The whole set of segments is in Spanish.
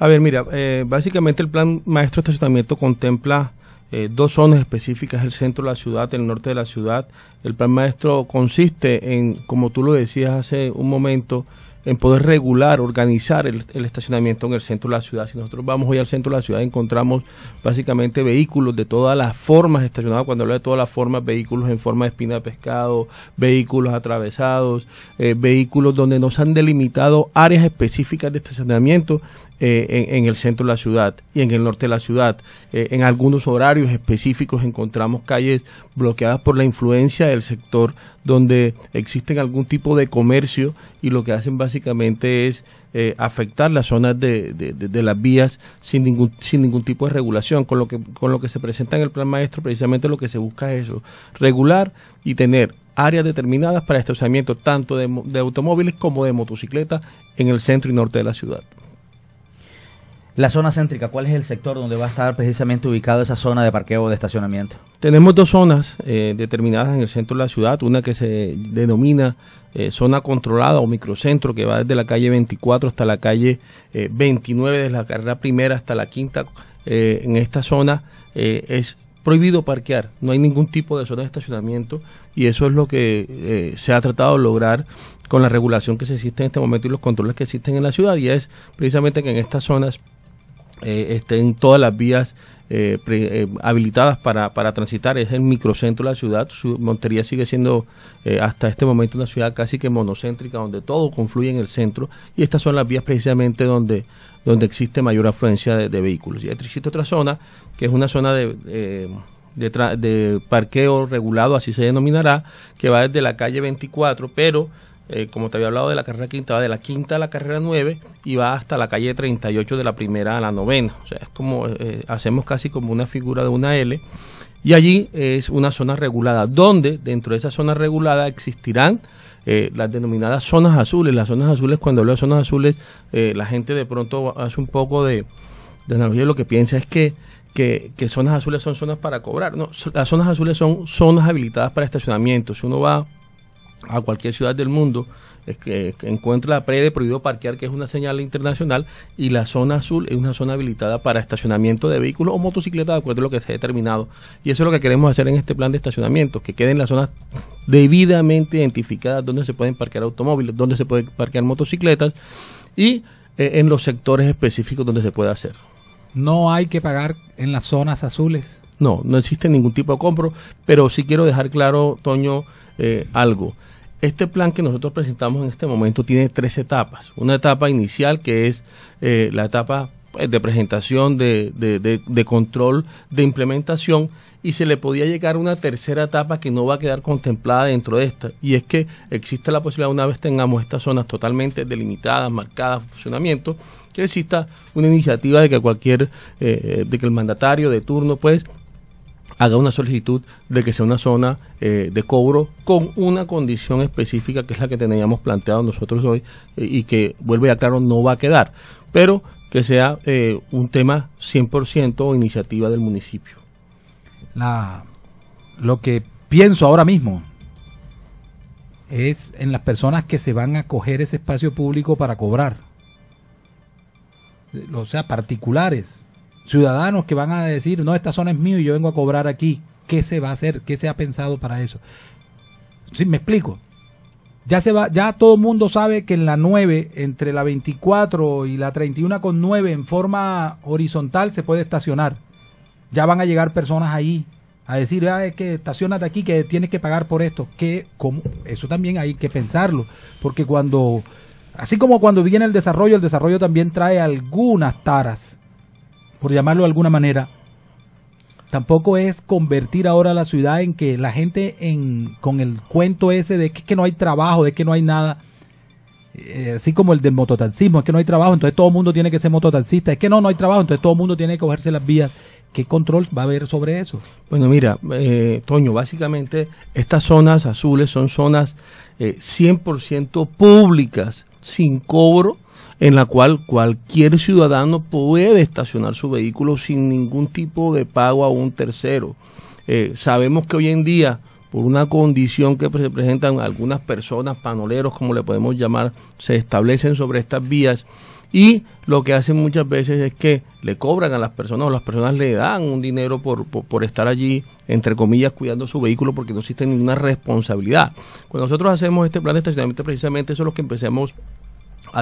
A ver, mira, eh, básicamente el plan maestro de estacionamiento contempla eh, dos zonas específicas, el centro de la ciudad, el norte de la ciudad. El plan maestro consiste en, como tú lo decías hace un momento, en poder regular, organizar el, estacionamiento en el centro de la ciudad. Si nosotros vamos hoy al centro de la ciudad, encontramos básicamente vehículos de todas las formas estacionados. Cuando hablo de todas las formas, vehículos en forma de espina de pescado, vehículos atravesados, eh, vehículos donde no se han delimitado áreas específicas de estacionamiento eh, en, el centro de la ciudad y en el norte de la ciudad. Eh, en algunos horarios específicos encontramos calles bloqueadas por la influencia del sector donde existen algún tipo de comercio y lo que hacen básicamente es eh, afectar las zonas de, las vías sin ningún, sin ningún tipo de regulación. Con lo, que, con lo que se presenta en el plan maestro, precisamente lo que se busca es eso, regular y tener áreas determinadas para estacionamiento tanto de, de automóviles como de motocicletas en el centro y norte de la ciudad. La zona céntrica, ¿cuál es el sector donde va a estar precisamente ubicado esa zona de parqueo o de estacionamiento? Tenemos dos zonas eh, determinadas en el centro de la ciudad, una que se denomina eh, zona controlada o microcentro, que va desde la calle 24 hasta la calle 29, eh, desde la carrera primera hasta la quinta. en esta zona es prohibido parquear, no hay ningún tipo de zona de estacionamiento y eso es lo que se ha tratado de lograr con la regulación que se existe en este momento y los controles que existen en la ciudad y es precisamente que en estas zonas eh, estén todas las vías eh, eh, habilitadas para, para, transitar. Es el microcentro de la ciudad. Su, Montería sigue siendo eh, hasta este momento una ciudad casi que monocéntrica, donde todo confluye en el centro. Y estas son las vías precisamente donde, donde existe mayor afluencia de, vehículos. Y existe otra zona, que es una zona de... De, de parqueo regulado, así se denominará, que va desde la calle 24, pero eh, como te había hablado de la carrera quinta, va de la quinta a la carrera nueve y va hasta la calle 38 de la primera a la novena. O sea, es como, eh, hacemos casi como una figura de una L. Y allí es una zona regulada, donde dentro de esa zona regulada existirán eh, las denominadas zonas azules. Las zonas azules, cuando hablo de zonas azules, la gente de pronto hace un poco de, de analogía. Lo que piensa es que que, que, zonas azules son zonas para cobrar. No, las zonas azules son zonas habilitadas para estacionamiento. Si uno va a cualquier ciudad del mundo es que, encuentra la de prohibido parquear, que es una señal internacional, y la zona azul es una zona habilitada para estacionamiento de vehículos o motocicletas, de acuerdo a lo que se ha determinado. Y eso es lo que queremos hacer en este plan de estacionamiento, que queden las zonas debidamente identificadas donde se pueden parquear automóviles, donde se pueden parquear motocicletas y eh, en los sectores específicos donde se puede hacer. No hay que pagar en las zonas azules. No, no existe ningún tipo de compro, pero sí quiero dejar claro, Toño, eh, algo. Este plan que nosotros presentamos en este momento tiene tres etapas. Una etapa inicial que es eh, la etapa pues, de presentación, de, de, de, control, de implementación, y se le podía llegar una tercera etapa que no va a quedar contemplada dentro de esta, y es que existe la posibilidad, una vez tengamos estas zonas totalmente delimitadas, marcadas, funcionamiento, que exista una iniciativa de que cualquier, eh, de que el mandatario de turno, pues, haga una solicitud de que sea una zona eh, de cobro con una condición específica que es la que teníamos planteado nosotros hoy eh, y que, vuelve a claro, no va a quedar, pero que sea eh, un tema 100% iniciativa del municipio. La, lo que pienso ahora mismo es en las personas que se van a coger ese espacio público para cobrar, o sea, particulares ciudadanos que van a decir, no, esta zona es mío y yo vengo a cobrar aquí. ¿Qué se va a hacer? ¿Qué se ha pensado para eso? Sí, me explico. Ya se va, ya todo el mundo sabe que en la 9, entre la 24 y la 31 con 9 en forma horizontal se puede estacionar. Ya van a llegar personas ahí a decir, ah, es que estacionate aquí, que tienes que pagar por esto. que Eso también hay que pensarlo, porque cuando, así como cuando viene el desarrollo, el desarrollo también trae algunas taras por llamarlo de alguna manera, tampoco es convertir ahora la ciudad en que la gente en, con el cuento ese de que, no hay trabajo, de que no hay nada, eh, así como el del mototaxismo, es que no hay trabajo, entonces todo el mundo tiene que ser mototaxista, es que no, no hay trabajo, entonces todo el mundo tiene que cogerse las vías. ¿Qué control va a haber sobre eso? Bueno, mira, eh, Toño, básicamente estas zonas azules son zonas 100% eh, públicas, sin cobro en la cual cualquier ciudadano puede estacionar su vehículo sin ningún tipo de pago a un tercero. Eh, sabemos que hoy en día, por una condición que se presentan algunas personas, panoleros, como le podemos llamar, se establecen sobre estas vías y lo que hacen muchas veces es que le cobran a las personas o las personas le dan un dinero por, por, estar allí, entre comillas, cuidando su vehículo porque no existe ninguna responsabilidad. Cuando nosotros hacemos este plan de estacionamiento, precisamente eso es lo que empecemos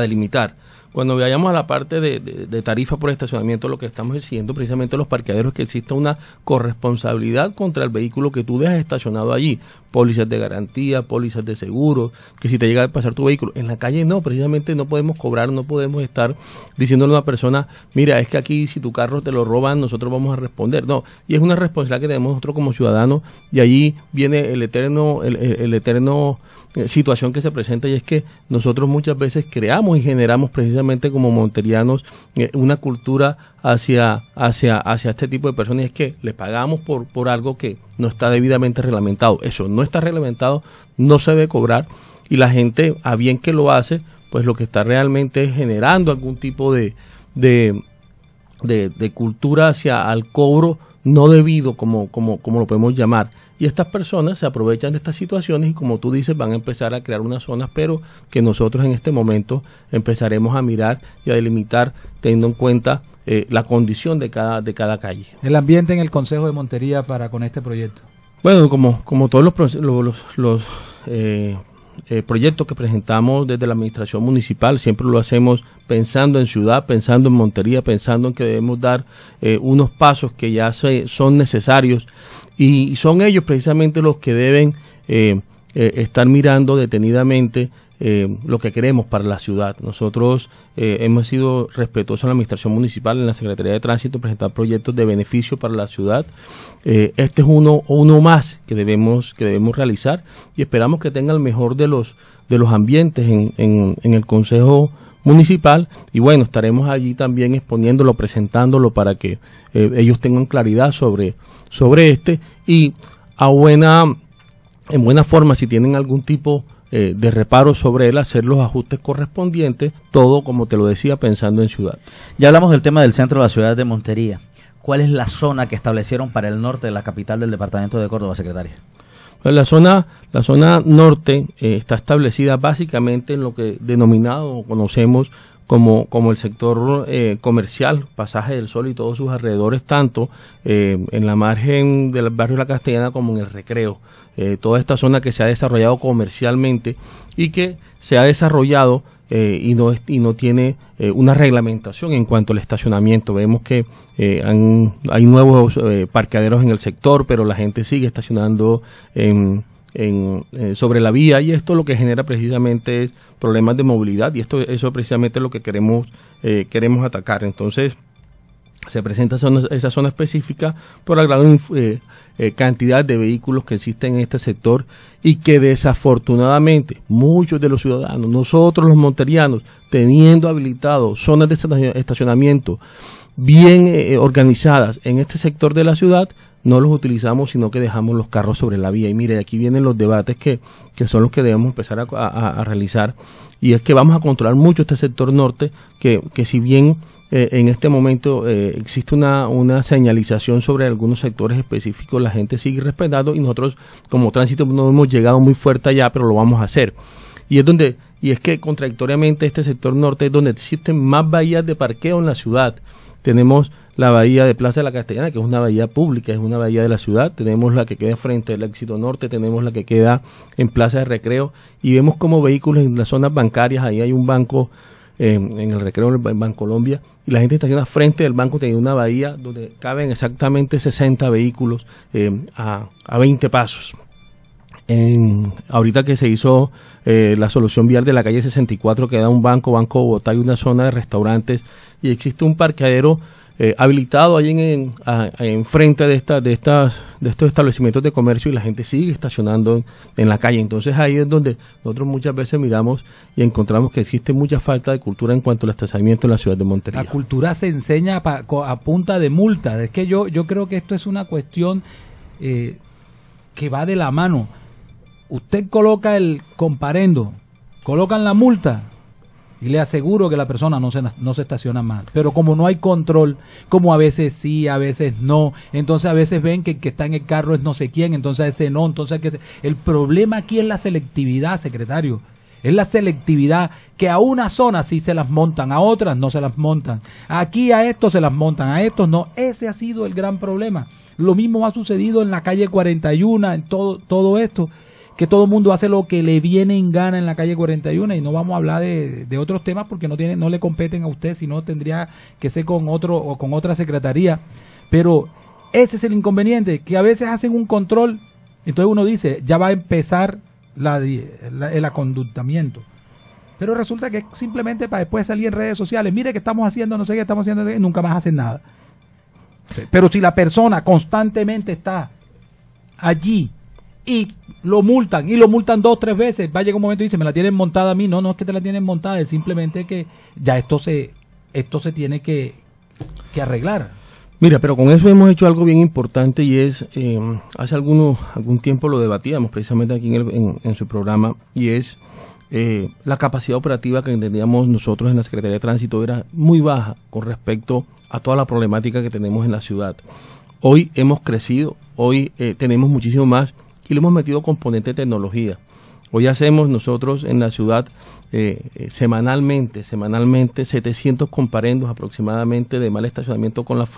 delimitar. Cuando vayamos a la parte de, tarifa por estacionamiento, lo que estamos diciendo precisamente los parqueaderos es que exista una corresponsabilidad contra el vehículo que tú dejas estacionado allí. Pólizas de garantía, pólizas de seguro, que si te llega a pasar tu vehículo. En la calle no, precisamente no podemos cobrar, no podemos estar diciéndole a una persona, mira, es que aquí si tu carro te lo roban, nosotros vamos a responder. No, y es una responsabilidad que tenemos nosotros como ciudadanos y allí viene el eterno, el eterno eh, situación que se presenta y es que nosotros muchas veces creamos y generamos precisamente como monterianos eh, una cultura hacia, hacia, este tipo de personas y es que le pagamos por, por algo que no está debidamente reglamentado. Eso no está reglamentado, no se debe cobrar y la gente, a bien que lo hace, pues lo que está realmente es generando algún tipo de, de, cultura hacia al cobro no debido, como lo podemos llamar. Y estas personas se aprovechan de estas situaciones y como tú dices van a empezar a crear unas zonas, pero que nosotros en este momento empezaremos a mirar y a delimitar teniendo en cuenta eh, la condición de cada, de cada calle. El ambiente en el Consejo de Montería para con este proyecto. Bueno, como, como todos los, los, eh, eh, proyectos que presentamos desde la administración municipal, siempre lo hacemos pensando en ciudad, pensando en Montería, pensando en que debemos dar unos pasos que ya se, son necesarios y son ellos precisamente los que deben eh, eh, estar mirando detenidamente eh, lo que queremos para la ciudad. Nosotros hemos sido respetuosos en la Administración Municipal, en la Secretaría de Tránsito, presentar proyectos de beneficio para la ciudad. este es uno, o uno más que debemos, que debemos realizar y esperamos que tenga el mejor de los, de los ambientes en, el Consejo municipal y bueno, estaremos allí también exponiéndolo, presentándolo para que ellos tengan claridad sobre sobre este y a buena, en buena forma, si tienen algún tipo eh, de reparo sobre él, hacer los ajustes correspondientes, todo como te lo decía, pensando en ciudad. Ya hablamos del tema del centro de la ciudad de Montería. ¿Cuál es la zona que establecieron para el norte de la capital del departamento de Córdoba, secretaria? Pues la zona, la zona norte eh, está establecida básicamente en lo que denominado o conocemos como, como el sector eh, comercial, Pasaje del Sol y todos sus alrededores, tanto eh, en la margen del barrio La Castellana como en el Recreo. Eh, toda esta zona que se ha desarrollado comercialmente y que se ha desarrollado y, no, y no tiene una reglamentación en cuanto al estacionamiento. Vemos que hay nuevos parqueaderos en el sector, pero la gente sigue estacionando en eh, sobre la vía y esto lo que genera precisamente es problemas de movilidad y esto eso es precisamente lo que queremos eh, queremos atacar entonces se presenta esa zona específica por la gran eh, cantidad de vehículos que existen en este sector y que desafortunadamente muchos de los ciudadanos, nosotros los monterianos, teniendo habilitados zonas de estacionamiento, bien eh, eh, organizadas en este sector de la ciudad, no los utilizamos, sino que dejamos los carros sobre la vía. Y mire, aquí vienen los debates que, son los que debemos empezar a, realizar. Y es que vamos a controlar mucho este sector norte, que, que si bien eh, en este momento existe una, una señalización sobre algunos sectores específicos, la gente sigue respetando y nosotros como tránsito no hemos llegado muy fuerte allá, pero lo vamos a hacer. Y es donde, y es que contradictoriamente este sector norte es donde existen más bahías de parqueo en la ciudad. Tenemos la bahía de Plaza de la Castellana, que es una bahía pública, es una bahía de la ciudad. Tenemos la que queda frente al éxito norte, tenemos la que queda en Plaza de Recreo. Y vemos como vehículos en las zonas bancarias, ahí hay un banco eh, en el Recreo, en Colombia. y la gente está estaciona frente del banco, tiene una bahía donde caben exactamente 60 vehículos eh, a, a 20 pasos en, ahorita que se hizo eh, la solución vial de la calle 64, da un banco, Banco Bogotá, una zona de restaurantes, y existe un parqueadero eh, habilitado ahí en, de, de, estas, de estos establecimientos de comercio y la gente sigue estacionando en, la calle. Entonces ahí es donde nosotros muchas veces miramos y encontramos que existe mucha falta de cultura en cuanto al estacionamiento en la ciudad de Monterrey, La cultura se enseña a punta de multa. Es que yo, yo creo que esto es una cuestión eh, que va de la mano usted coloca el comparendo, colocan la multa y le aseguro que la persona no se, no se estaciona mal... Pero como no hay control, como a veces sí, a veces no, entonces a veces ven que el que está en el carro es no sé quién, entonces ese no, entonces que el problema aquí es la selectividad, secretario. Es la selectividad que a una zona sí se las montan, a otras no se las montan. Aquí a estos se las montan, a estos no. Ese ha sido el gran problema. Lo mismo ha sucedido en la calle 41, en todo, todo esto que todo el mundo hace lo que le viene en gana en la calle 41 y no vamos a hablar de, otros temas porque no no le competen a usted, sino tendría que ser con otro o con otra secretaría. Pero ese es el inconveniente, que a veces hacen un control, entonces uno dice, ya va a empezar la, el aconductamiento. Pero resulta que simplemente para después salir en redes sociales, mire que estamos haciendo, no sé qué estamos haciendo, nunca más hacen nada. Pero si la persona constantemente está allí y lo multan, y lo multan dos, tres veces, va a llegar un momento y dice, me la tienen montada a mí, no, no es que te la tienen montada, es simplemente que ya esto se, esto se tiene que, que arreglar. Mira, pero con eso hemos hecho algo bien importante y es, em, hace algunos, algún tiempo lo debatíamos precisamente aquí en, en, su programa, y es eh, la capacidad operativa que teníamos nosotros en la Secretaría de Tránsito era muy baja con respecto a toda la problemática que tenemos en la ciudad. Hoy hemos crecido, hoy eh, tenemos muchísimo más y le hemos metido componente de tecnología. Hoy hacemos nosotros en la ciudad eh, eh, semanalmente, semanalmente 700 comparendos aproximadamente de mal estacionamiento con las,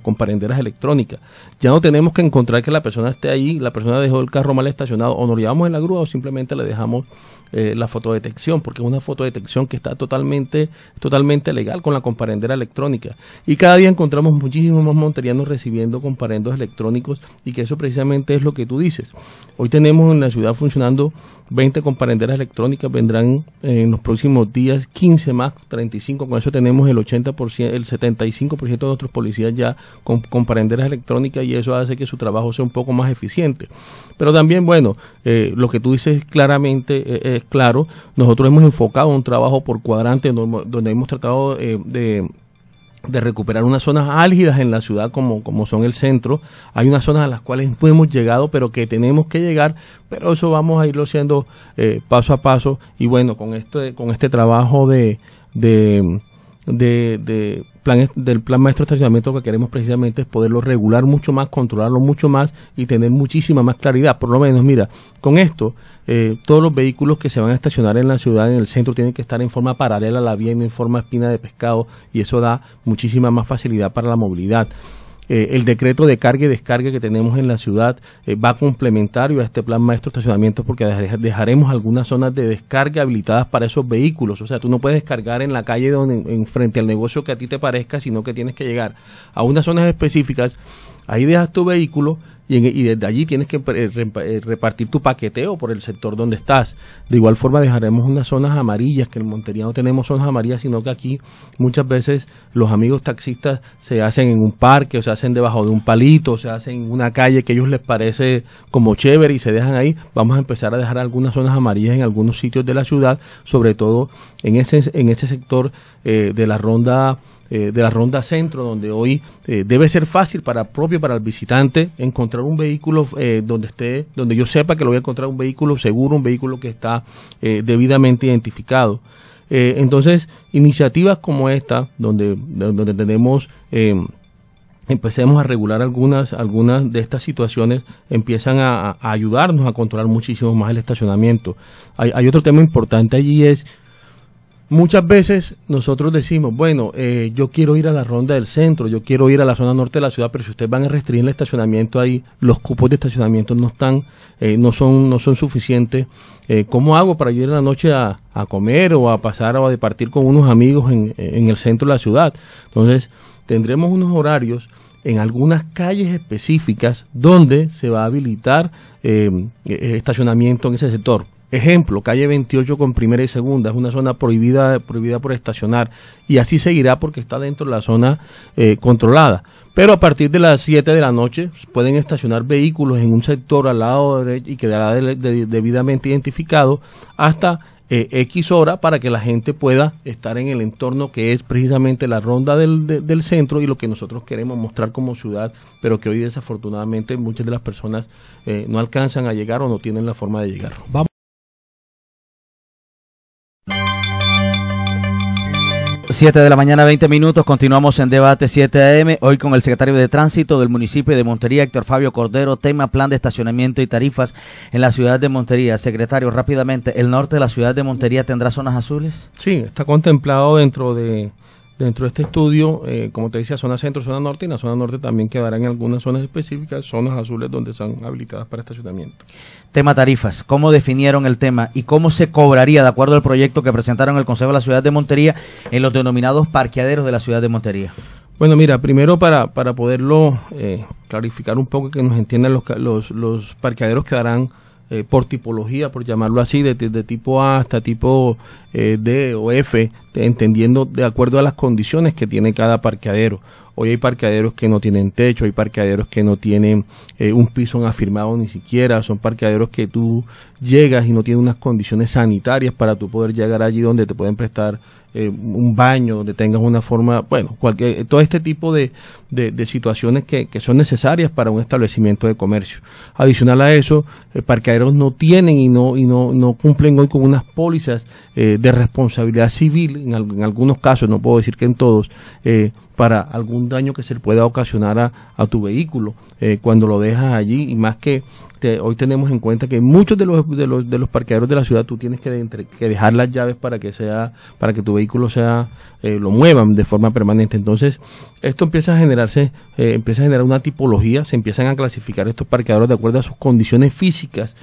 comparenderas electrónicas. Ya no tenemos que encontrar que la persona esté ahí, la persona dejó el carro mal estacionado o nos llevamos en la grúa o simplemente le dejamos eh, la fotodetección, porque es una fotodetección que está totalmente, totalmente legal con la comparendera electrónica. Y cada día encontramos muchísimos más monterianos recibiendo comparendos electrónicos y que eso precisamente es lo que tú dices. Hoy tenemos en la ciudad funcionando 20 comparenderas electrónicas, vendrán eh, en los próximos días 15 más, 35, con eso tenemos el 80%, el 75% de nuestros policías ya con comparenderas electrónicas y eso hace que su trabajo sea un poco más eficiente. Pero también, bueno, eh, lo que tú dices claramente eh, es claro, nosotros hemos enfocado un trabajo por cuadrante donde, hemos tratado de de recuperar unas zonas álgidas en la ciudad como, como son el centro. Hay unas zonas a las cuales no hemos llegado, pero que tenemos que llegar, pero eso vamos a irlo haciendo eh, paso a paso. Y bueno, con este, con este trabajo de, de del plan maestro de estacionamiento que queremos precisamente es poderlo regular mucho más, controlarlo mucho más y tener muchísima más claridad. Por lo menos, mira, con esto, eh, todos los vehículos que se van a estacionar en la ciudad, en el centro, tienen que estar en forma paralela a la vía y en forma espina de pescado y eso da muchísima más facilidad para la movilidad. Eh, el decreto de carga y descarga que tenemos en la ciudad eh, va complementario a este plan maestro de estacionamiento porque dejaremos algunas zonas de descarga habilitadas para esos vehículos. O sea, tú no puedes descargar en la calle donde, en frente al negocio que a ti te parezca, sino que tienes que llegar a unas zonas específicas Ahí dejas tu vehículo y, desde allí tienes que eh, repartir tu paqueteo por el sector donde estás. De igual forma dejaremos unas zonas amarillas, que en Montería no tenemos zonas amarillas, sino que aquí muchas veces los amigos taxistas se hacen en un parque, o se hacen debajo de un palito, o se hacen en una calle que a ellos les parece como chévere y se dejan ahí. Vamos a empezar a dejar algunas zonas amarillas en algunos sitios de la ciudad, sobre todo en ese, en ese sector eh, de la ronda eh, de la Ronda Centro, donde hoy eh, debe ser fácil para propio, para el visitante, encontrar un vehículo eh, donde esté, donde yo sepa que lo voy a encontrar un vehículo seguro, un vehículo que está debidamente identificado. entonces, iniciativas como esta, donde, donde tenemos empecemos a regular algunas, algunas de estas situaciones, empiezan a, ayudarnos a controlar muchísimo más el estacionamiento. Hay, hay otro tema importante allí es Muchas veces nosotros decimos, bueno, eh, yo quiero ir a la ronda del centro, yo quiero ir a la zona norte de la ciudad, pero si ustedes van a restringir el estacionamiento ahí, los cupos de estacionamiento no están, eh, no son, no son suficientes. Eh, ¿Cómo hago para ir en la noche a, comer o a pasar o a departir con unos amigos en, el centro de la ciudad? Entonces, tendremos unos horarios en algunas calles específicas donde se va a habilitar eh, estacionamiento en ese sector. Ejemplo, calle 28 con primera y segunda, es una zona prohibida, prohibida por estacionar y así seguirá porque está dentro de la zona eh, controlada. Pero a partir de las 7 de la noche pueden estacionar vehículos en un sector al lado derecho y quedará debidamente identificado hasta eh, X hora para que la gente pueda estar en el entorno que es precisamente la ronda del, centro y lo que nosotros queremos mostrar como ciudad, pero que hoy desafortunadamente muchas de las personas eh, no alcanzan a llegar o no tienen la forma de llegar. Vamos. 7 de la mañana, 20 minutos. Continuamos en debate 7 AM. Hoy con el secretario de Tránsito del municipio de Montería, Héctor Fabio Cordero. Tema plan de estacionamiento y tarifas en la ciudad de Montería. Secretario, rápidamente, ¿el norte de la ciudad de Montería tendrá zonas azules? Sí, está contemplado dentro de dentro de este estudio, eh, como te decía, zona centro, zona norte, y en la zona norte también quedarán algunas zonas específicas, zonas azules donde están habilitadas para estacionamiento. Tema tarifas, ¿cómo definieron el tema y cómo se cobraría de acuerdo al proyecto que presentaron el Consejo de la Ciudad de Montería en los denominados parqueaderos de la Ciudad de Montería? Bueno, mira, primero para, poderlo eh, clarificar un poco, que nos entiendan los, los, los parqueaderos quedarán... darán eh, por tipología, por llamarlo así, de, tipo A hasta tipo eh, D o F, entendiendo de acuerdo a las condiciones que tiene cada parqueadero. Hoy hay parqueaderos que no tienen techo, hay parqueaderos que no tienen eh, un piso afirmado ni siquiera, son parqueaderos que tú llegas y no tienen unas condiciones sanitarias para tú poder llegar allí donde te pueden prestar eh, un baño, donde tengas una forma, bueno, cualquier, todo este tipo de, situaciones que, son necesarias para un establecimiento de comercio. Adicional a eso, eh, parqueaderos no tienen y no, y no, cumplen hoy con unas pólizas de responsabilidad civil, en, en, algunos casos, no puedo decir que en todos, para algún daño que se le pueda ocasionar a, tu vehículo eh, cuando lo dejas allí y más que hoy tenemos en cuenta que muchos de los, de los, de parqueaderos de la ciudad tú tienes que, que, dejar las llaves para que sea para que tu vehículo sea eh, lo muevan de forma permanente entonces esto empieza a generarse eh, empieza a generar una tipología se empiezan a clasificar estos parqueadores de acuerdo a sus condiciones físicas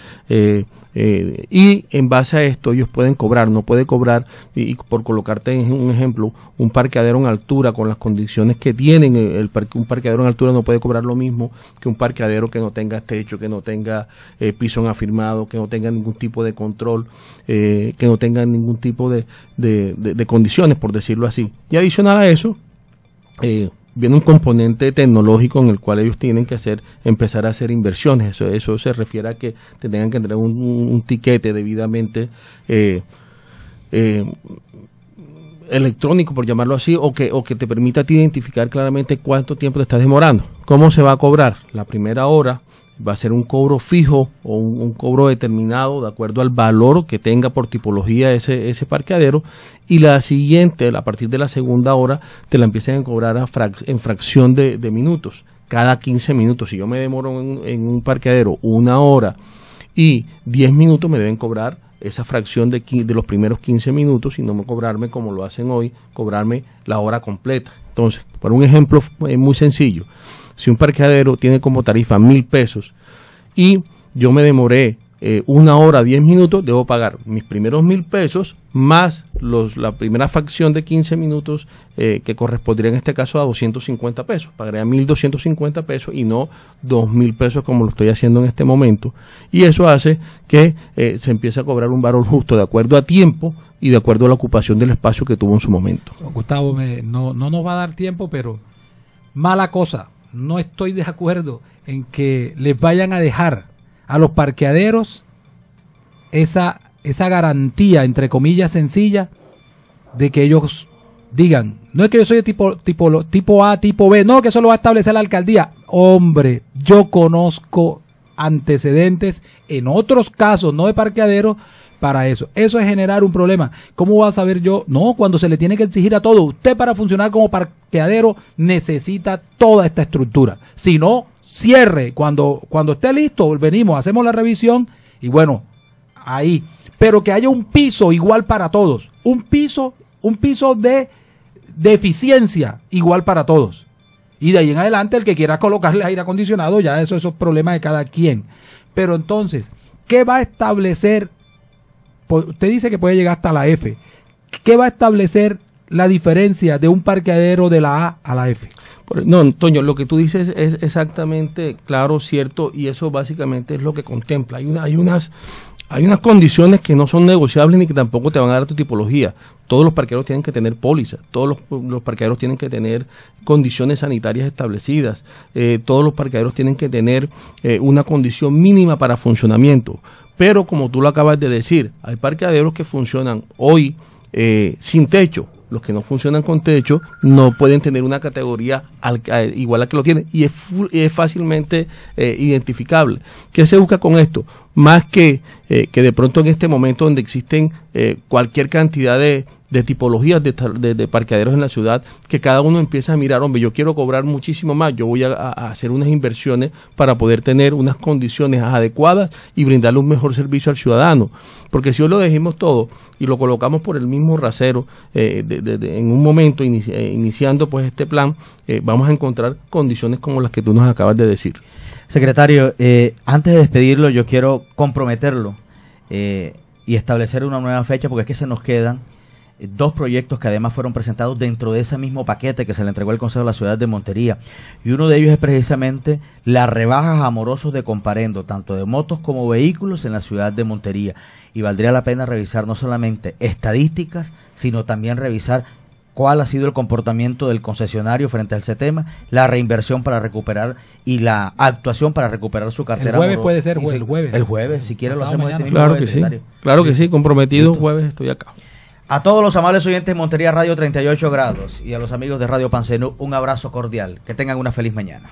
eh, y en base a esto ellos pueden cobrar, no puede cobrar, y, por colocarte en un ejemplo, un parqueadero en altura con las condiciones que tienen, eh, el, parque un parqueadero en altura no puede cobrar lo mismo que un parqueadero que no tenga techo, que no tenga eh, piso afirmado, que no tenga ningún tipo de control, eh, que no tenga ningún tipo de, de, de, condiciones, por decirlo así. Y adicional a eso, viene un componente tecnológico en el cual ellos tienen que hacer empezar a hacer inversiones. Eso, eso se refiere a que tengan que tener un, tiquete debidamente eh, eh, electrónico, por llamarlo así, o que, o que te permita ti identificar claramente cuánto tiempo te estás demorando. ¿Cómo se va a cobrar? La primera hora va a ser un cobro fijo o un, cobro determinado de acuerdo al valor que tenga por tipología ese, ese parqueadero y la siguiente, a partir de la segunda hora, te la empiezan a cobrar en fracción de, minutos, cada 15 minutos. Si yo me demoro en, en un parqueadero una hora y 10 minutos, me deben cobrar esa fracción de, los primeros 15 minutos, no y me cobrarme como lo hacen hoy, cobrarme la hora completa. Entonces, por un ejemplo eh, muy sencillo, si un parqueadero tiene como tarifa mil pesos y yo me demoré eh, una hora, diez minutos, debo pagar mis primeros mil pesos más los, la primera facción de 15 minutos eh, que correspondería en este caso a 250 pesos. Pagaría 1.250 pesos y no dos mil pesos como lo estoy haciendo en este momento. Y eso hace que eh, se empiece a cobrar un valor justo de acuerdo a tiempo y de acuerdo a la ocupación del espacio que tuvo en su momento. Gustavo, no, no nos va a dar tiempo, pero mala cosa. No estoy de acuerdo en que les vayan a dejar a los parqueaderos esa, esa garantía, entre comillas, sencilla, de que ellos digan, no es que yo soy tipo, tipo, tipo A, tipo B, no, que eso lo va a establecer la alcaldía. Hombre, yo conozco antecedentes en otros casos, no de parqueadero, para eso. Eso es generar un problema. ¿Cómo va a saber yo? No, cuando se le tiene que exigir a todo. Usted para funcionar como parqueadero necesita toda esta estructura. Si no, cierre, cuando, cuando esté listo, venimos, hacemos la revisión y bueno, ahí. Pero que haya un piso igual para todos, un piso, un piso de, eficiencia igual para todos. Y de ahí en adelante el que quiera colocarle aire acondicionado, ya eso, es es problema de cada quien. Pero entonces, ¿qué va a establecer? Usted dice que puede llegar hasta la F. ¿Qué va a establecer la diferencia de un parqueadero de la A a la F? No, Antonio, lo que tú dices es exactamente claro, cierto, y eso básicamente es lo que contempla. Hay, hay unas hay unas condiciones que no son negociables ni que tampoco te van a dar tu tipología. Todos los parqueaderos tienen que tener póliza, todos los, parqueaderos tienen que tener condiciones sanitarias establecidas, eh, todos los parqueaderos tienen que tener eh, una condición mínima para funcionamiento. Pero como tú lo acabas de decir, hay parqueaderos que funcionan hoy eh, sin techo, los que no funcionan con techo no pueden tener una categoría al, igual a que lo tienen y es, fácilmente eh, identificable. ¿Qué se busca con esto? Más que, eh, que de pronto en este momento donde existen eh, cualquier cantidad de, de tipologías de, parqueaderos en la ciudad, que cada uno empieza a mirar, hombre, yo quiero cobrar muchísimo más, yo voy a, hacer unas inversiones para poder tener unas condiciones adecuadas y brindarle un mejor servicio al ciudadano. Porque si hoy lo dejamos todo y lo colocamos por el mismo rasero eh, en un momento, eh, iniciando pues este plan, eh, vamos a encontrar condiciones como las que tú nos acabas de decir. Secretario, antes de despedirlo, yo quiero comprometerlo y establecer una nueva fecha porque es que se nos quedan dos proyectos que además fueron presentados dentro de ese mismo paquete que se le entregó al Consejo de la Ciudad de Montería. Y uno de ellos es precisamente las rebajas amorosos de comparendo, tanto de motos como vehículos en la ciudad de Montería. Y valdría la pena revisar no solamente estadísticas, sino también revisar cuál ha sido el comportamiento del concesionario frente e a ese tema, la reinversión para recuperar y la actuación para recuperar su cartera. El jueves puede ser, el jueves. El jueves, si lo hacemos. Este claro que sí, claro que sí, comprometido jueves estoy acá. A todos los amables oyentes de Montería Radio 38 grados y a los amigos de Radio Pancenú un abrazo cordial. Que tengan una feliz mañana.